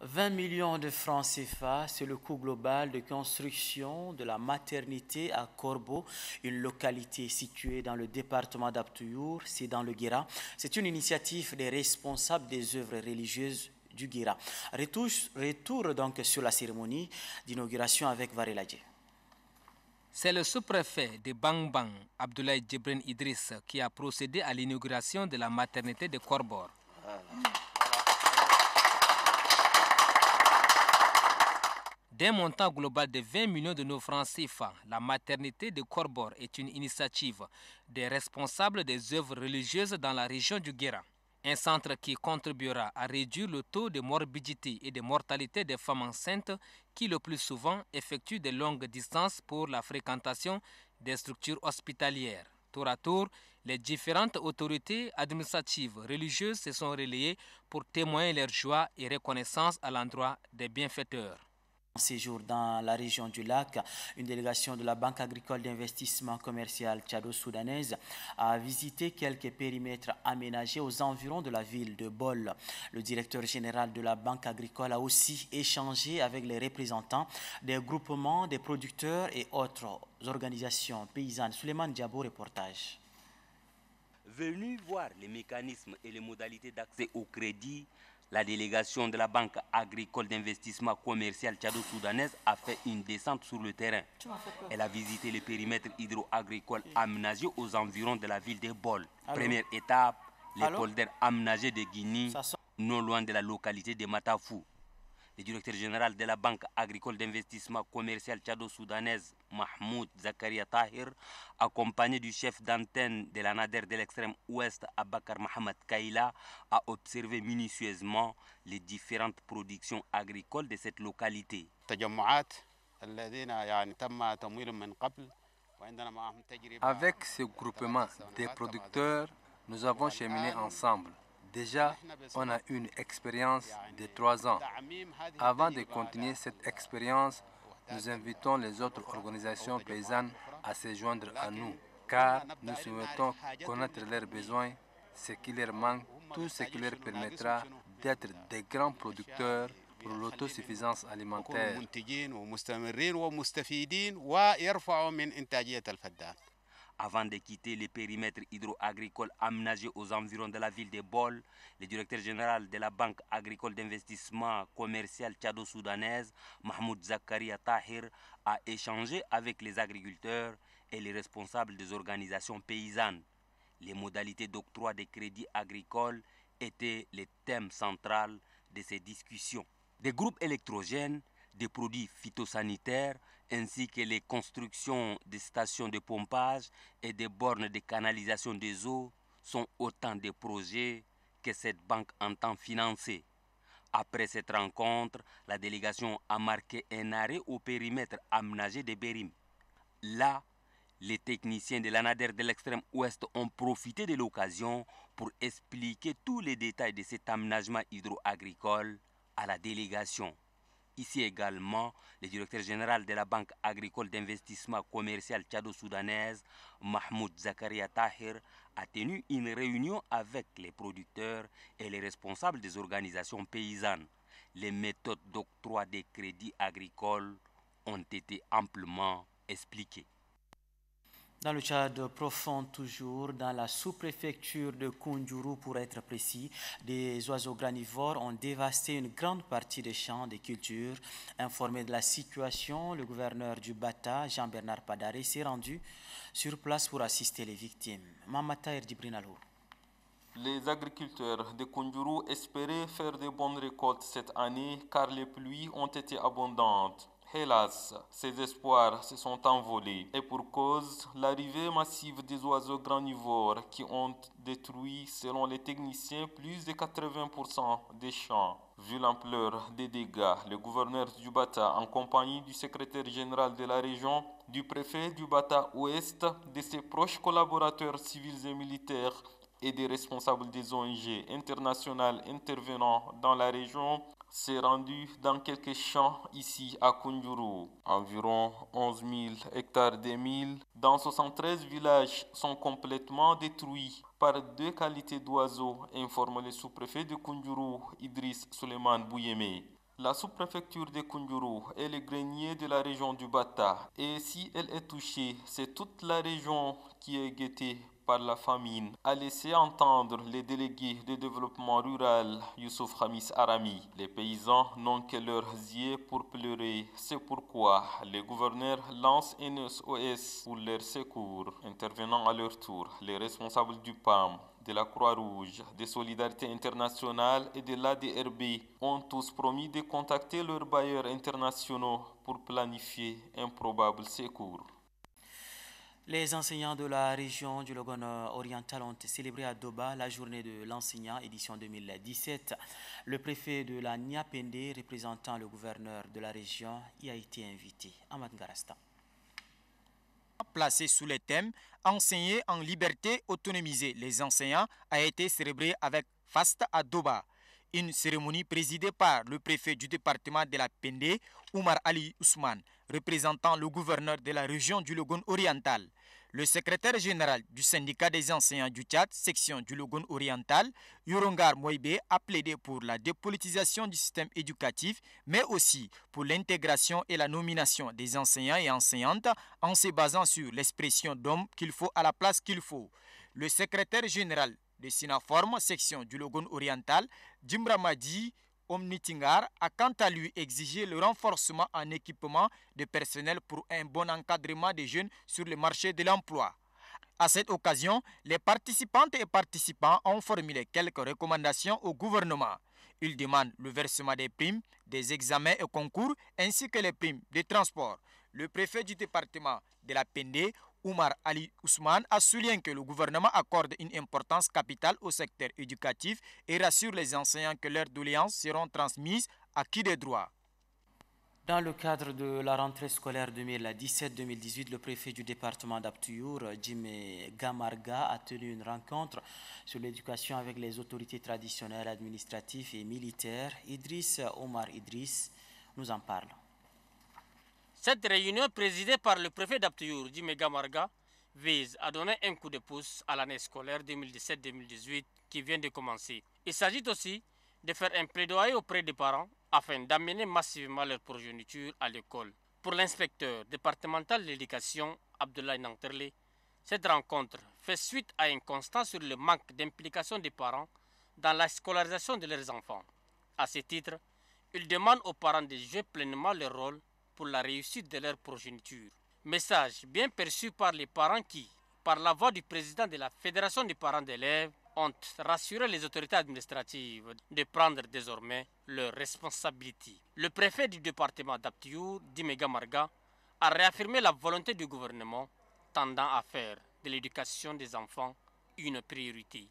20 millions de francs CFA, c'est le coût global de construction de la maternité à Corbeau, une localité située dans le département d'Abtouyour, c'est dans le Guéra. C'est une initiative des responsables des œuvres religieuses du Guéra. Retour, donc sur la cérémonie d'inauguration avec Vareladje. C'est le sous-préfet de Bang Bang, Abdoulaye Djebren Idriss, qui a procédé à l'inauguration de la maternité de Corbeau. D'un montant global de 20 millions de nos francs CFA, la maternité de Corbor est une initiative des responsables des œuvres religieuses dans la région du Guéra. Un centre qui contribuera à réduire le taux de morbidité et de mortalité des femmes enceintes qui le plus souvent effectuent de longues distances pour la fréquentation des structures hospitalières. Tour à tour, les différentes autorités administratives religieuses se sont relayées pour témoigner leur joie et reconnaissance à l'endroit des bienfaiteurs séjour dans la région du lac, une délégation de la Banque agricole d'investissement commercial tchado-soudanaise a visité quelques périmètres aménagés aux environs de la ville de Bol. Le directeur général de la Banque agricole a aussi échangé avec les représentants des groupements des producteurs et autres organisations paysannes. Suleiman Diabo, reportage. Venu voir les mécanismes et les modalités d'accès au crédit, la délégation de la Banque agricole d'investissement commercial tchado-soudanaise a fait une descente sur le terrain. Elle a visité le périmètre hydro-agricole aménagé aux environs de la ville de Bol. Première étape, les polders aménagés de Guinée, non loin de la localité de Matafou. Le directeur général de la Banque agricole d'investissement commercial tchado-soudanaise Mahmoud Zakaria Tahir, accompagné du chef d'antenne de la NADER de l'extrême ouest Abakar Mohamed Kaila, a observé minutieusement les différentes productions agricoles de cette localité. Avec ce groupement des producteurs, nous avons cheminé ensemble. Déjà, on a une expérience de trois ans. Avant de continuer cette expérience, nous invitons les autres organisations paysannes à se joindre à nous, car nous souhaitons connaître leurs besoins, ce qui leur manque, tout ce qui leur permettra d'être des grands producteurs pour l'autosuffisance alimentaire. Avant de quitter les périmètres hydro-agricoles aménagés aux environs de la ville de Bol, le directeur général de la Banque agricole d'investissement commercial tchado-soudanaise, Mahmoud Zakaria Tahir, a échangé avec les agriculteurs et les responsables des organisations paysannes. Les modalités d'octroi des crédits agricoles étaient le thème central de ces discussions. Des groupes électrogènes, des produits phytosanitaires, ainsi que les constructions des stations de pompage et des bornes de canalisation des eaux sont autant de projets que cette banque entend financer. Après cette rencontre, la délégation a marqué un arrêt au périmètre aménagé de Bérim. Là, les techniciens de l'ANADER de l'extrême ouest ont profité de l'occasion pour expliquer tous les détails de cet aménagement hydro-agricole à la délégation. Ici également, le directeur général de la Banque agricole d'investissement commercial tchado-soudanaise, Mahmoud Zakaria Tahir, a tenu une réunion avec les producteurs et les responsables des organisations paysannes. Les méthodes d'octroi des crédits agricoles ont été amplement expliquées dans le Tchad profond toujours, dans la sous-préfecture de Koundjuru, pour être précis, des oiseaux granivores ont dévasté une grande partie des champs des cultures. Informé de la situation, le gouverneur du Bata, Jean-Bernard Padaré, s'est rendu sur place pour assister les victimes. Mamata Erdibrinalo. Les agriculteurs de Koundjuru espéraient faire de bonnes récoltes cette année car les pluies ont été abondantes. Hélas, ces espoirs se sont envolés, et pour cause, l'arrivée massive des oiseaux granivores qui ont détruit, selon les techniciens, plus de 80% des champs. Vu l'ampleur des dégâts, le gouverneur du Bata, en compagnie du secrétaire général de la région, du préfet du Bata Ouest, de ses proches collaborateurs civils et militaires, et des responsables des ONG internationales intervenant dans la région s'est rendu dans quelques champs ici à Kunjuru. Environ 11 000 hectares de dans 73 villages sont complètement détruits par deux qualités d'oiseaux, informe le sous-préfet de Kunjuru, Idriss Suleiman Bouyemé. La sous-préfecture de Kunjuru est le grenier de la région du Bata et si elle est touchée, c'est toute la région qui est guettée par la famine a laissé entendre les délégués de développement rural Youssouf Khamis Arami. Les paysans n'ont que leurs yeux pour pleurer. C'est pourquoi les gouverneurs lancent une SOS pour leur secours, intervenant à leur tour les responsables du PAM de la Croix-Rouge, des Solidarités internationales et de l'ADRB ont tous promis de contacter leurs bailleurs internationaux pour planifier un probable secours. Les enseignants de la région du Logone oriental ont célébré à Doba la journée de l'enseignant édition 2017. Le préfet de la Niapende, représentant le gouverneur de la région, y a été invité. Amad Garasta. Placé sous les thèmes Enseigner en liberté, autonomisée, les enseignants a été célébré avec faste à Doba. Une cérémonie présidée par le préfet du département de la Pendé, Oumar Ali Ousmane, représentant le gouverneur de la région du Logone oriental. Le secrétaire général du syndicat des enseignants du Tchad, section du Logon oriental, Yurongar Moïbe, a plaidé pour la dépolitisation du système éducatif, mais aussi pour l'intégration et la nomination des enseignants et enseignantes en se basant sur l'expression d'hommes qu'il faut à la place qu'il faut. Le secrétaire général de Sinaforme, section du Logon oriental, Madi. Omnitingar a quant à lui exigé le renforcement en équipement de personnel pour un bon encadrement des jeunes sur le marché de l'emploi. À cette occasion, les participantes et participants ont formulé quelques recommandations au gouvernement. Ils demandent le versement des primes, des examens et concours, ainsi que les primes de transport. Le préfet du département de la PND Oumar Ali Ousmane a souligné que le gouvernement accorde une importance capitale au secteur éducatif et rassure les enseignants que leurs doléances seront transmises à qui des droits. Dans le cadre de la rentrée scolaire 2017-2018, le préfet du département d'Aptiour, Jim Gamarga, a tenu une rencontre sur l'éducation avec les autorités traditionnelles, administratives et militaires. Idriss Omar Idriss nous en parle. Cette réunion présidée par le préfet d'Aptoyour, Jimé Gamarga, vise à donner un coup de pouce à l'année scolaire 2017-2018 qui vient de commencer. Il s'agit aussi de faire un plaidoyer auprès des parents afin d'amener massivement leur progéniture à l'école. Pour l'inspecteur départemental de l'éducation, Abdoulaye Nanterle, cette rencontre fait suite à un constat sur le manque d'implication des parents dans la scolarisation de leurs enfants. À ce titre, il demande aux parents de jouer pleinement leur rôle pour la réussite de leur progéniture. Message bien perçu par les parents qui, par la voix du président de la Fédération des parents d'élèves, ont rassuré les autorités administratives de prendre désormais leurs responsabilités. Le préfet du département d'Aptiou, Dimega Marga, a réaffirmé la volonté du gouvernement tendant à faire de l'éducation des enfants une priorité.